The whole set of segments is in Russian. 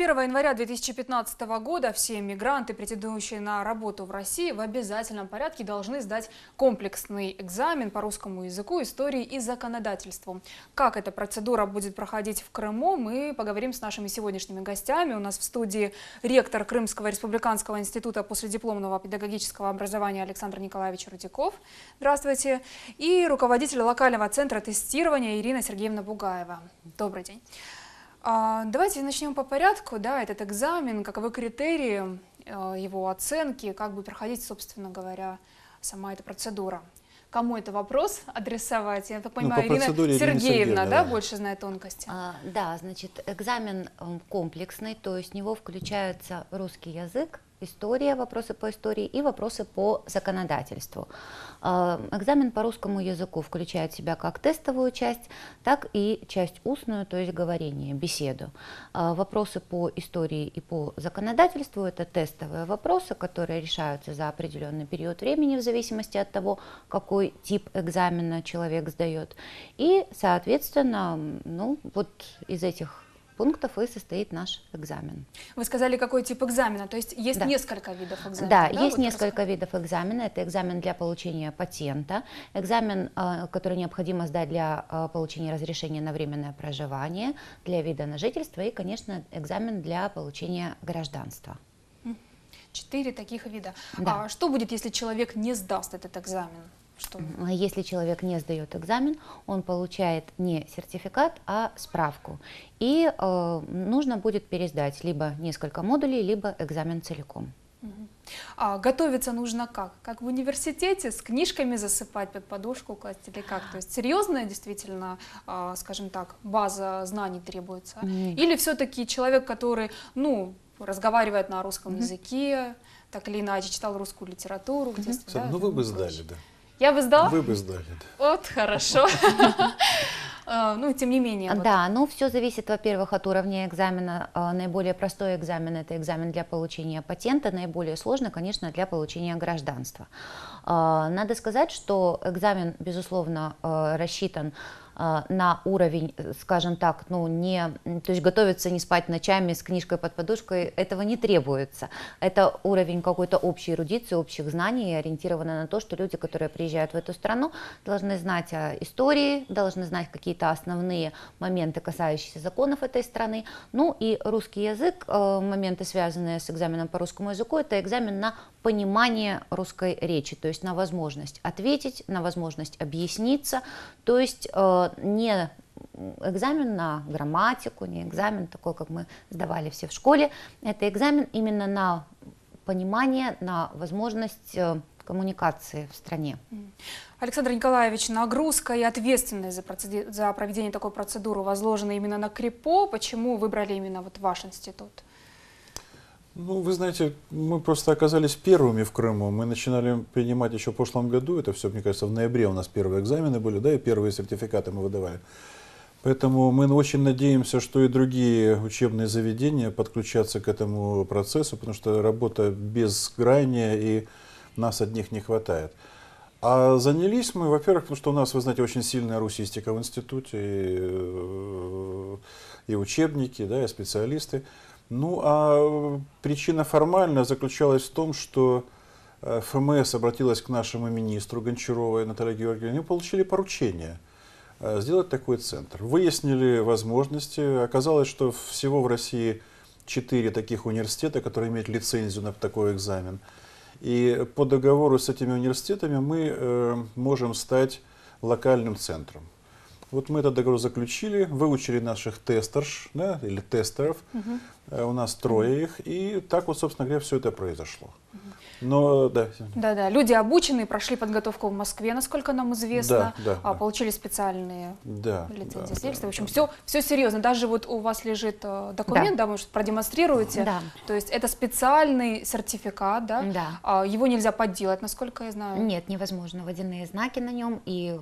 1 января 2015 года все мигранты, претендующие на работу в России, в обязательном порядке должны сдать комплексный экзамен по русскому языку, истории и законодательству. Как эта процедура будет проходить в Крыму, мы поговорим с нашими сегодняшними гостями. У нас в студии ректор Крымского республиканского института последипломного педагогического образования Александр Николаевич Рудяков. Здравствуйте. И руководитель локального центра тестирования Ирина Сергеевна Бугаева. Добрый день. А, давайте начнем по порядку. Да, этот экзамен, каковы критерии э, его оценки, как бы проходить, собственно говоря, сама эта процедура. Кому это вопрос адресовать? Я так понимаю, ну, по Ирина, Сергеевна, Сергеевна, да, да, больше знает тонкости. А, да, значит, экзамен комплексный, то есть в него включается русский язык, История, вопросы по истории и вопросы по законодательству. А, экзамен по русскому языку включает в себя как тестовую часть, так и часть устную, то есть говорение, беседу. А, вопросы по истории и по законодательству – это тестовые вопросы, которые решаются за определенный период времени в зависимости от того, какой тип экзамена человек сдает. И, соответственно, ну, вот из этих пунктов и состоит наш экзамен. Вы сказали, какой тип экзамена, то есть есть да. несколько видов экзамена? Да, да есть вот несколько раз... видов экзамена. Это экзамен для получения патента, экзамен, э, который необходимо сдать для э, получения разрешения на временное проживание, для вида на жительство и, конечно, экзамен для получения гражданства. Четыре таких вида. Да. А что будет, если человек не сдаст этот экзамен? Что? Если человек не сдает экзамен, он получает не сертификат, а справку. И э, нужно будет пересдать либо несколько модулей, либо экзамен целиком. А готовиться нужно как? Как в университете, с книжками засыпать под подушку класть или как? То есть серьезная действительно, а, скажем так, база знаний требуется? Или все-таки человек, который, ну, разговаривает на русском языке, так или иначе читал русскую литературу, в детстве? Ну вы бы сдали, да. Я бы сдала? Вы бы сдали. Вот, хорошо. А, ну, тем не менее. Да, ну все зависит, во-первых, от уровня экзамена. А, наиболее простой экзамен – это экзамен для получения патента, наиболее сложный, конечно, для получения гражданства. А, надо сказать, что экзамен, безусловно, э, рассчитан а, на уровень, э, скажем так, ну не, то есть готовиться не спать ночами с книжкой под подушкой, этого не требуется. Это уровень какой-то общей эрудиции, общих знаний, ориентировано на то, что люди, которые приезжают в эту страну, должны знать о истории, должны знать какие-то основные моменты, касающиеся законов этой страны. Ну и русский язык, э, моменты, связанные с экзаменом по русскому языку, это экзамен на понимание русской речи, то есть на возможность ответить, на возможность объясниться, то есть э, не экзамен на грамматику, не экзамен такой, как мы сдавали все в школе, это экзамен именно на понимание, на возможность э, коммуникации в стране. Александр Николаевич, нагрузка и ответственность за, за проведение такой процедуры возложены именно на КРИПО. Почему выбрали именно вот ваш институт? Ну, вы знаете, мы просто оказались первыми в Крыму. Мы начинали принимать еще в прошлом году. Это все, мне кажется, в ноябре у нас первые экзамены были, да, и первые сертификаты мы выдавали. Поэтому мы очень надеемся, что и другие учебные заведения подключатся к этому процессу, потому что работа безкрайняя, и нас одних не хватает. А занялись мы, во-первых, потому что у нас, вы знаете, очень сильная русистика в институте, и, э, и учебники, да, и специалисты. Ну, а э, причина формальная заключалась в том, что э, ФМС обратилась к нашему министру Гончаровой Наталье Георгиевне, и получили поручение э, сделать такой центр. Выяснили возможности. Оказалось, что всего в России четыре таких университета, которые имеют лицензию на такой экзамен. И по договору с этими университетами мы можем стать локальным центром. Вот мы этот договор заключили, выучили наших тестерш, да, или тестеров, угу. у нас трое их, и так вот, собственно говоря, все это произошло. Угу. Но, да. Да, да. Люди обучены, прошли подготовку в Москве, насколько нам известно. Да, да, а, получили да. специальные да, лицензии да, да, В общем, да. все, все серьезно. Даже вот у вас лежит э, документ, да, да вы продемонстрируете. Да. То есть это специальный сертификат, да? Да. А, его нельзя подделать, насколько я знаю. Нет, невозможно. Водяные знаки на нем и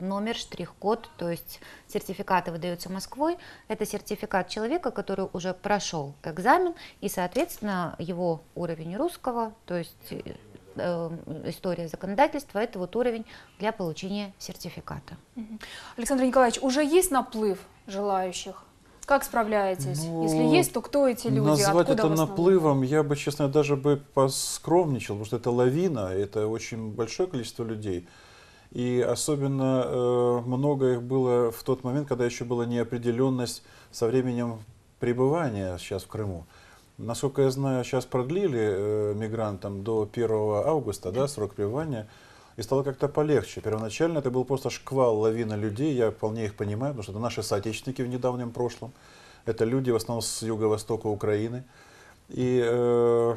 номер, штрих-код. То есть сертификаты выдаются Москвой. Это сертификат человека, который уже прошел экзамен и, соответственно, его уровень русского, то то есть э, э, история законодательства, это вот уровень для получения сертификата. Александр Николаевич, уже есть наплыв желающих? Как справляетесь? Ну, Если есть, то кто эти люди? Назвать Откуда это наплывом, я бы, честно, даже бы поскромничал, потому что это лавина, это очень большое количество людей. И особенно э, много их было в тот момент, когда еще была неопределенность со временем пребывания сейчас в Крыму. Насколько я знаю, сейчас продлили э, мигрантам до 1 августа да, срок пребывания, и стало как-то полегче. Первоначально это был просто шквал, лавина людей, я вполне их понимаю, потому что это наши соотечественники в недавнем прошлом. Это люди в основном с юго-востока Украины. И э,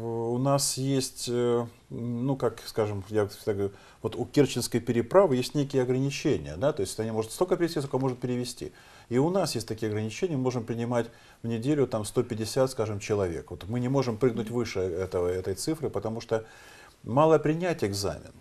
у нас есть, э, ну как, скажем, я всегда говорю, вот у Керченской переправы есть некие ограничения, да, то есть они может столько перевести, сколько может перевести. И у нас есть такие ограничения, мы можем принимать в неделю там 150, скажем, человек. Вот мы не можем прыгнуть выше этого, этой цифры, потому что мало принять экзамен.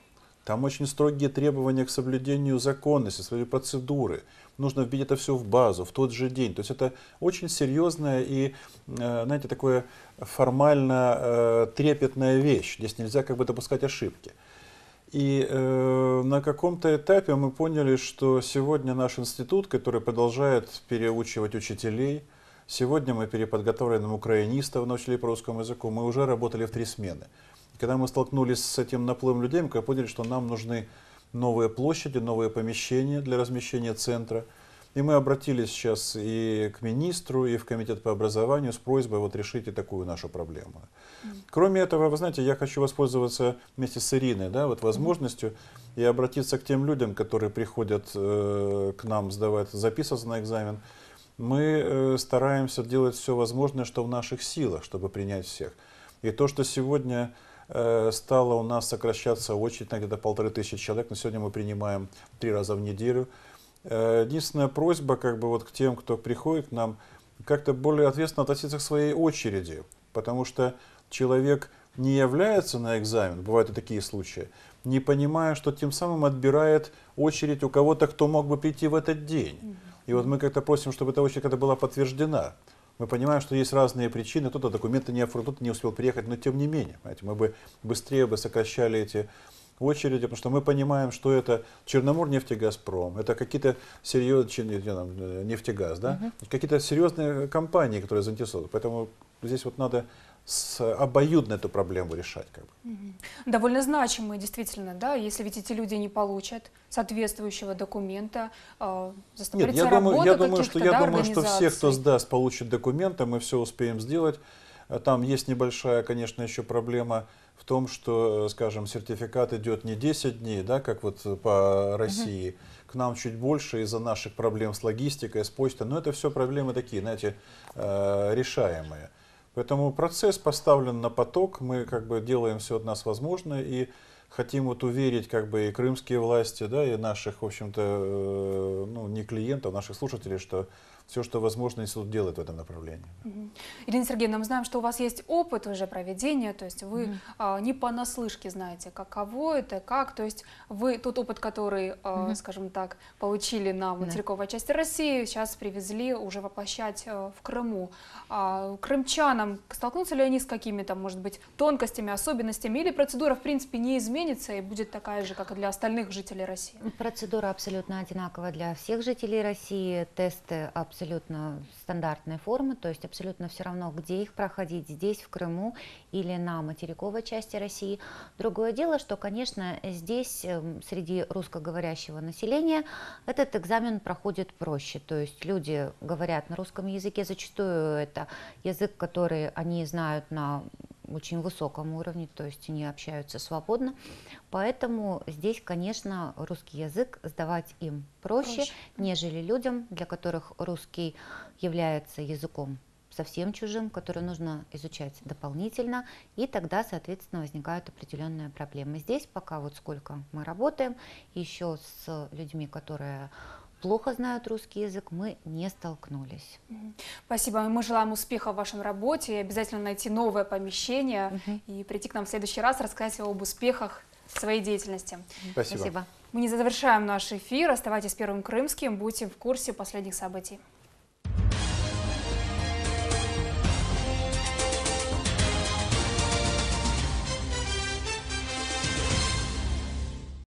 Там очень строгие требования к соблюдению законности, своей процедуры. Нужно вбить это все в базу в тот же день. То есть это очень серьезная и, э, знаете, такое формально э, трепетная вещь. Здесь нельзя как бы допускать ошибки. И э, на каком-то этапе мы поняли, что сегодня наш институт, который продолжает переучивать учителей, Сегодня мы переподготовленным украинистов научили по русскому языку. Мы уже работали в три смены. когда мы столкнулись с этим наплывом людей, мы поняли, что нам нужны новые площади, новые помещения для размещения центра. И мы обратились сейчас и к министру, и в комитет по образованию с просьбой вот решить решите такую нашу проблему. Mm -hmm. Кроме этого, вы знаете, я хочу воспользоваться вместе с Ириной, да, вот возможностью mm -hmm. и обратиться к тем людям, которые приходят э, к нам сдавать, записываться на экзамен мы э, стараемся делать все возможное, что в наших силах, чтобы принять всех. И то, что сегодня э, стало у нас сокращаться очередь на где-то полторы тысячи человек, но сегодня мы принимаем три раза в неделю. Э, единственная просьба как бы вот к тем, кто приходит к нам, как-то более ответственно относиться к своей очереди, потому что человек не является на экзамен, бывают и такие случаи, не понимая, что тем самым отбирает очередь у кого-то, кто мог бы прийти в этот день. И вот мы как-то просим, чтобы эта очередь когда была подтверждена. Мы понимаем, что есть разные причины, кто-то документы не оформил, кто-то не успел приехать, но тем не менее, понимаете, мы бы быстрее бы сокращали эти очереди, потому что мы понимаем, что это Черномор нефтегазпром, это какие-то серьезные нефтегаз, да, угу. какие-то серьезные компании, которые заинтересованы. Поэтому здесь вот надо с, обоюдно эту проблему решать. Как бы. Довольно значимые, действительно, да, если ведь эти люди не получат соответствующего документа, э, Нет, я думаю, я думаю, что, да, я думаю, что все, кто сдаст, получит документы, мы все успеем сделать. А там есть небольшая, конечно, еще проблема в том, что, э, скажем, сертификат идет не 10 дней, да, как вот по России, угу. к нам чуть больше из-за наших проблем с логистикой, с почтой, но это все проблемы такие, знаете, э, решаемые. Поэтому процесс поставлен на поток, мы как бы делаем все от нас возможное и хотим вот уверить как бы и крымские власти, да, и наших, в общем-то, э, ну, не клиентов, наших слушателей, что все, что возможно, институт делает в этом направлении. Угу. Ирина Сергеевна, мы знаем, что у вас есть опыт уже проведения, то есть вы угу. а, не понаслышке знаете, каково это, как, то есть вы тот опыт, который, а, скажем так, получили на материковой да. части России, сейчас привезли уже воплощать а, в Крыму. А, крымчанам столкнутся ли они с какими-то, может быть, тонкостями, особенностями, или процедура, в принципе, не изменится и будет такая же, как и для остальных жителей России? Процедура абсолютно одинакова для всех жителей России, тесты абсолютно абсолютно стандартная формы, то есть абсолютно все равно, где их проходить, здесь, в Крыму или на материковой части России. Другое дело, что, конечно, здесь эм, среди русскоговорящего населения этот экзамен проходит проще, то есть люди говорят на русском языке, зачастую это язык, который они знают на очень высоком уровне, то есть они общаются свободно. Поэтому здесь, конечно, русский язык сдавать им проще, проще. нежели людям, для которых русский является языком совсем чужим, который нужно изучать дополнительно, и тогда, соответственно, возникают определенные проблемы. Здесь пока вот сколько мы работаем, еще с людьми, которые плохо знают русский язык, мы не столкнулись. Спасибо. Мы желаем успеха в вашем работе. И обязательно найти новое помещение угу. и прийти к нам в следующий раз, рассказать об успехах своей деятельности. Спасибо. Спасибо. Мы не завершаем наш эфир. Оставайтесь первым крымским, будьте в курсе последних событий.